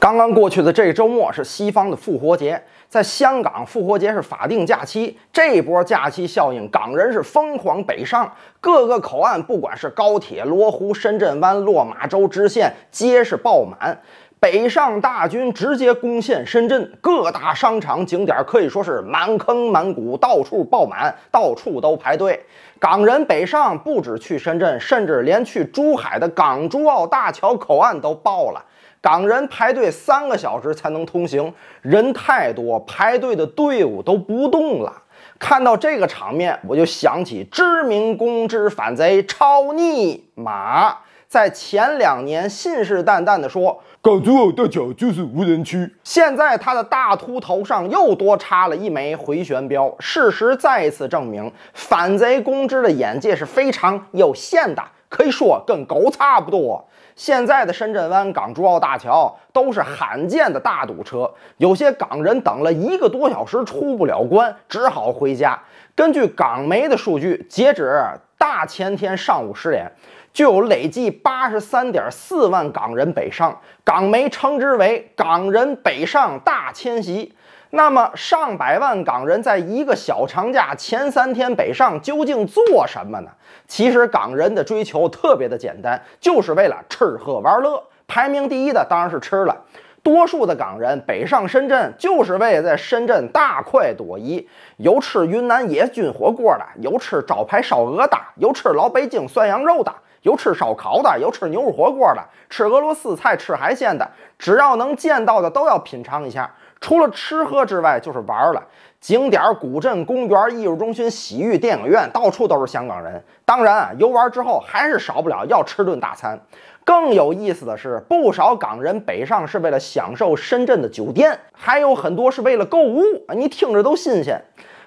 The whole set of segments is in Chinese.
刚刚过去的这周末是西方的复活节，在香港，复活节是法定假期。这波假期效应，港人是疯狂北上，各个口岸不管是高铁、罗湖、深圳湾、落马洲支线，皆是爆满。北上大军直接攻陷深圳，各大商场景点可以说是满坑满谷，到处爆满，到处都排队。港人北上不止去深圳，甚至连去珠海的港珠澳大桥口岸都爆了，港人排队三个小时才能通行，人太多，排队的队伍都不动了。看到这个场面，我就想起知名公知反贼超逆马。在前两年，信誓旦旦地说港珠澳大桥就是无人区。现在他的大秃头上又多插了一枚回旋镖。事实再次证明，反贼公知的眼界是非常有限的，可以说跟狗差不多。现在的深圳湾港珠澳大桥都是罕见的大堵车，有些港人等了一个多小时出不了关，只好回家。根据港媒的数据，截止大前天上午十点。就有累计八十三点四万港人北上，港媒称之为“港人北上大迁徙”。那么上百万港人在一个小长假前三天北上，究竟做什么呢？其实港人的追求特别的简单，就是为了吃喝玩乐。排名第一的当然是吃了，多数的港人北上深圳，就是为了在深圳大快朵颐，有吃云南野菌火锅的，有吃招牌烧鹅的，有吃老北京涮羊肉的。有吃烧烤的，有吃牛肉火锅的，吃俄罗斯菜、吃海鲜的，只要能见到的都要品尝一下。除了吃喝之外，就是玩了。景点、古镇、公园、艺术中心、洗浴、电影院，到处都是香港人。当然啊，游玩之后还是少不了要吃顿大餐。更有意思的是，不少港人北上是为了享受深圳的酒店，还有很多是为了购物啊！你听着都新鲜。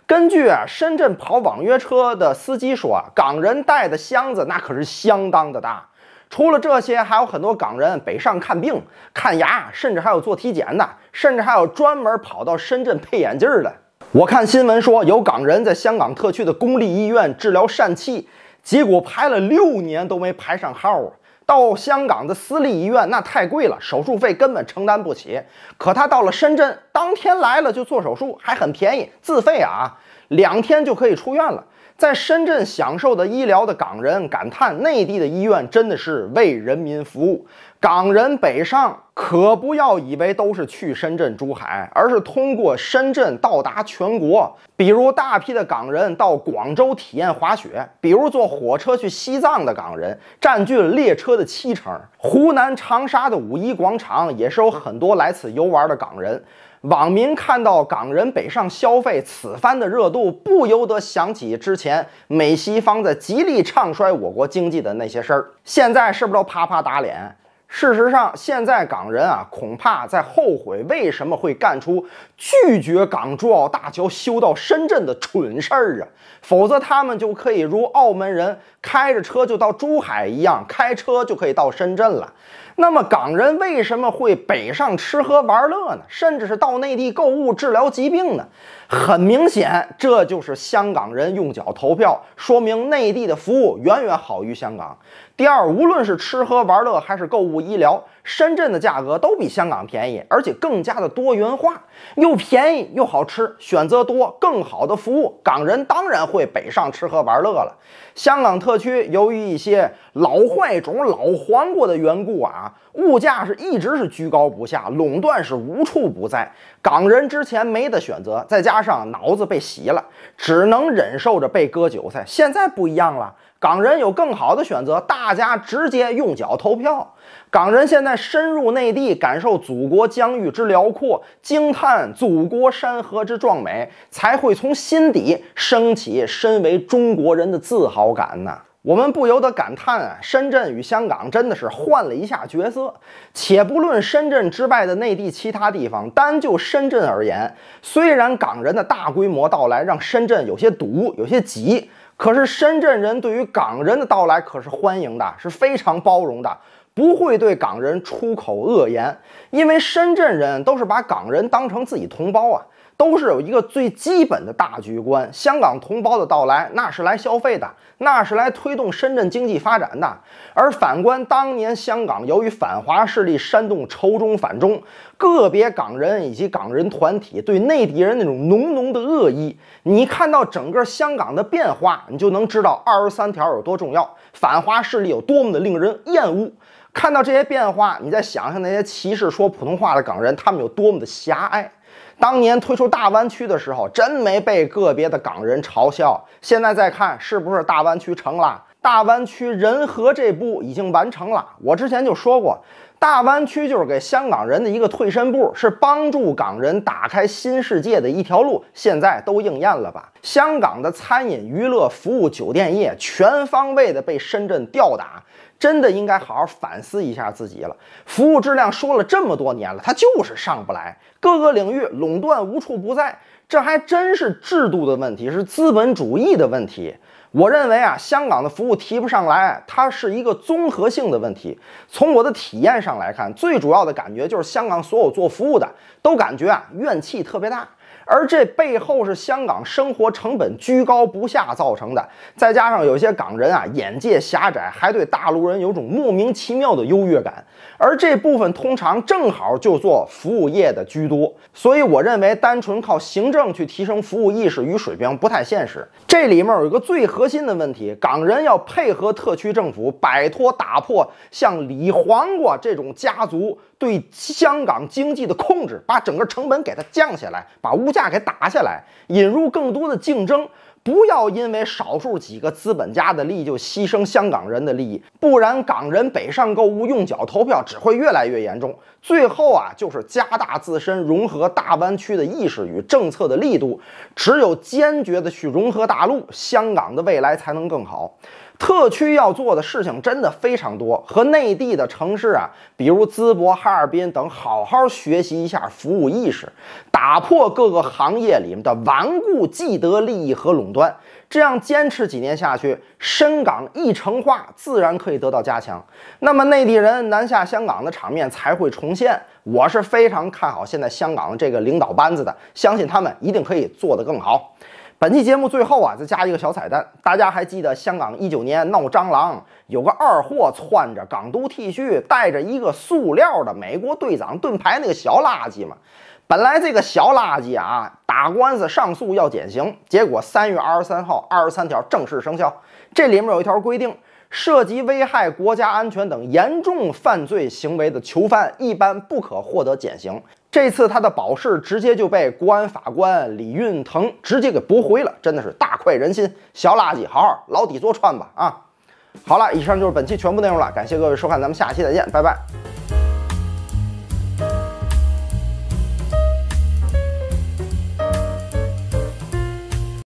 根据啊深圳跑网约车的司机说，啊，港人带的箱子那可是相当的大。除了这些，还有很多港人北上看病、看牙，甚至还有做体检的，甚至还有专门跑到深圳配眼镜的。我看新闻说，有港人在香港特区的公立医院治疗疝气，结果排了六年都没排上号啊。到香港的私立医院那太贵了，手术费根本承担不起。可他到了深圳，当天来了就做手术，还很便宜，自费啊，两天就可以出院了。在深圳享受的医疗的港人感叹：内地的医院真的是为人民服务。港人北上可不要以为都是去深圳、珠海，而是通过深圳到达全国。比如大批的港人到广州体验滑雪，比如坐火车去西藏的港人占据了列车的七成。湖南长沙的五一广场也是有很多来此游玩的港人。网民看到港人北上消费，此番的热度不由得想起之前美西方在极力唱衰我国经济的那些事儿，现在是不是都啪啪打脸？事实上，现在港人啊，恐怕在后悔为什么会干出拒绝港珠澳大桥修到深圳的蠢事儿啊！否则他们就可以如澳门人开着车就到珠海一样，开车就可以到深圳了。那么港人为什么会北上吃喝玩乐呢？甚至是到内地购物、治疗疾病呢？很明显，这就是香港人用脚投票，说明内地的服务远远好于香港。第二，无论是吃喝玩乐还是购物，医疗。深圳的价格都比香港便宜，而且更加的多元化，又便宜又好吃，选择多，更好的服务。港人当然会北上吃喝玩乐了。香港特区由于一些老坏种、老黄瓜的缘故啊，物价是一直是居高不下，垄断是无处不在。港人之前没得选择，再加上脑子被洗了，只能忍受着被割韭菜。现在不一样了，港人有更好的选择，大家直接用脚投票。港人现在。深入内地，感受祖国疆域之辽阔，惊叹祖国山河之壮美，才会从心底升起身为中国人的自豪感呐！我们不由得感叹啊，深圳与香港真的是换了一下角色。且不论深圳之外的内地其他地方，单就深圳而言，虽然港人的大规模到来让深圳有些堵、有些挤，可是深圳人对于港人的到来可是欢迎的，是非常包容的。不会对港人出口恶言，因为深圳人都是把港人当成自己同胞啊，都是有一个最基本的大局观。香港同胞的到来，那是来消费的，那是来推动深圳经济发展的。而反观当年香港，由于反华势力煽动仇中反中。个别港人以及港人团体对内地人那种浓浓的恶意，你看到整个香港的变化，你就能知道二十三条有多重要，反华势力有多么的令人厌恶。看到这些变化，你再想想那些歧视说普通话的港人，他们有多么的狭隘。当年推出大湾区的时候，真没被个别的港人嘲笑。现在再看，是不是大湾区成了？大湾区人和这步已经完成了。我之前就说过。大湾区就是给香港人的一个退身步，是帮助港人打开新世界的一条路。现在都应验了吧？香港的餐饮、娱乐、服务、酒店业全方位的被深圳吊打，真的应该好好反思一下自己了。服务质量说了这么多年了，它就是上不来。各个领域垄断无处不在。这还真是制度的问题，是资本主义的问题。我认为啊，香港的服务提不上来，它是一个综合性的问题。从我的体验上来看，最主要的感觉就是香港所有做服务的都感觉啊，怨气特别大。而这背后是香港生活成本居高不下造成的，再加上有些港人啊眼界狭窄，还对大陆人有种莫名其妙的优越感，而这部分通常正好就做服务业的居多，所以我认为单纯靠行政去提升服务意识与水平不太现实。这里面有一个最核心的问题，港人要配合特区政府摆脱打破像李黄瓜这种家族。对香港经济的控制，把整个成本给它降下来，把物价给打下来，引入更多的竞争，不要因为少数几个资本家的利益就牺牲香港人的利益，不然港人北上购物用脚投票只会越来越严重。最后啊，就是加大自身融合大湾区的意识与政策的力度，只有坚决的去融合大陆，香港的未来才能更好。特区要做的事情真的非常多，和内地的城市啊，比如淄博、哈尔滨等，好好学习一下服务意识，打破各个行业里面的顽固既得利益和垄断。这样坚持几年下去，深港一城化自然可以得到加强，那么内地人南下香港的场面才会重现。我是非常看好现在香港的这个领导班子的，相信他们一定可以做得更好。本期节目最后啊，再加一个小彩蛋，大家还记得香港一九年闹蟑螂，有个二货穿着港都 T 恤，带着一个塑料的美国队长盾牌那个小垃圾吗？本来这个小垃圾啊，打官司上诉要减刑，结果三月二十三号二十三条正式生效，这里面有一条规定，涉及危害国家安全等严重犯罪行为的囚犯，一般不可获得减刑。这次他的保释直接就被国安法官李运腾直接给驳回了，真的是大快人心！小垃圾，好好牢底坐穿吧！啊，好了，以上就是本期全部内容了，感谢各位收看，咱们下期再见，拜拜。